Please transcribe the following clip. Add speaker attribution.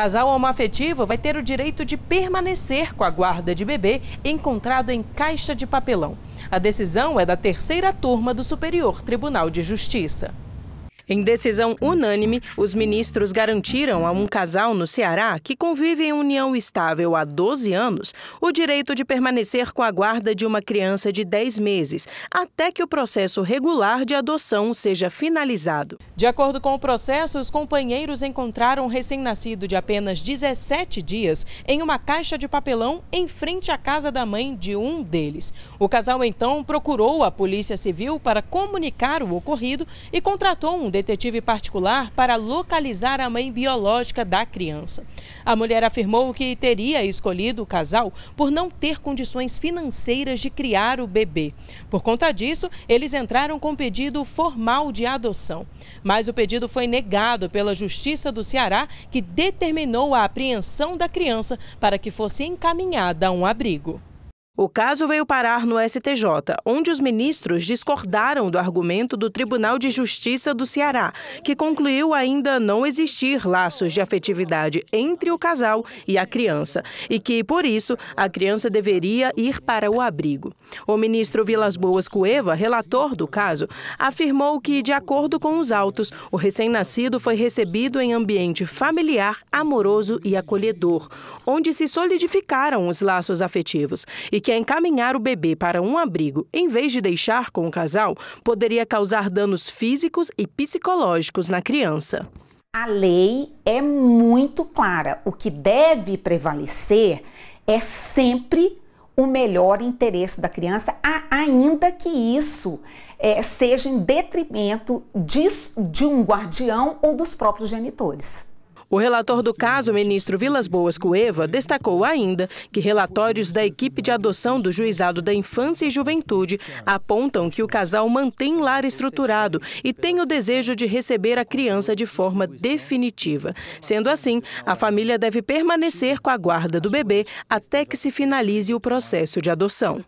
Speaker 1: Casal homoafetivo vai ter o direito de permanecer com a guarda de bebê encontrado em caixa de papelão. A decisão é da terceira turma do Superior Tribunal de Justiça. Em decisão unânime, os ministros garantiram a um casal no Ceará que convive em união estável há 12 anos o direito de permanecer com a guarda de uma criança de 10 meses, até que o processo regular de adoção seja finalizado. De acordo com o processo, os companheiros encontraram um recém-nascido de apenas 17 dias em uma caixa de papelão em frente à casa da mãe de um deles. O casal então procurou a Polícia Civil para comunicar o ocorrido e contratou um detetive particular para localizar a mãe biológica da criança. A mulher afirmou que teria escolhido o casal por não ter condições financeiras de criar o bebê. Por conta disso, eles entraram com pedido formal de adoção. Mas o pedido foi negado pela Justiça do Ceará, que determinou a apreensão da criança para que fosse encaminhada a um abrigo. O caso veio parar no STJ, onde os ministros discordaram do argumento do Tribunal de Justiça do Ceará, que concluiu ainda não existir laços de afetividade entre o casal e a criança, e que, por isso, a criança deveria ir para o abrigo. O ministro Vilas Boas Cueva, relator do caso, afirmou que, de acordo com os autos, o recém-nascido foi recebido em ambiente familiar, amoroso e acolhedor, onde se solidificaram os laços afetivos e que que encaminhar o bebê para um abrigo em vez de deixar com o casal poderia causar danos físicos e psicológicos na criança. A lei é muito clara. O que
Speaker 2: deve prevalecer é sempre o melhor interesse da criança, ainda que isso é, seja em detrimento de, de um guardião ou dos próprios genitores.
Speaker 1: O relator do caso, ministro Vilas Boas Cueva, destacou ainda que relatórios da equipe de adoção do Juizado da Infância e Juventude apontam que o casal mantém lar estruturado e tem o desejo de receber a criança de forma definitiva. Sendo assim, a família deve permanecer com a guarda do bebê até que se finalize o processo de adoção.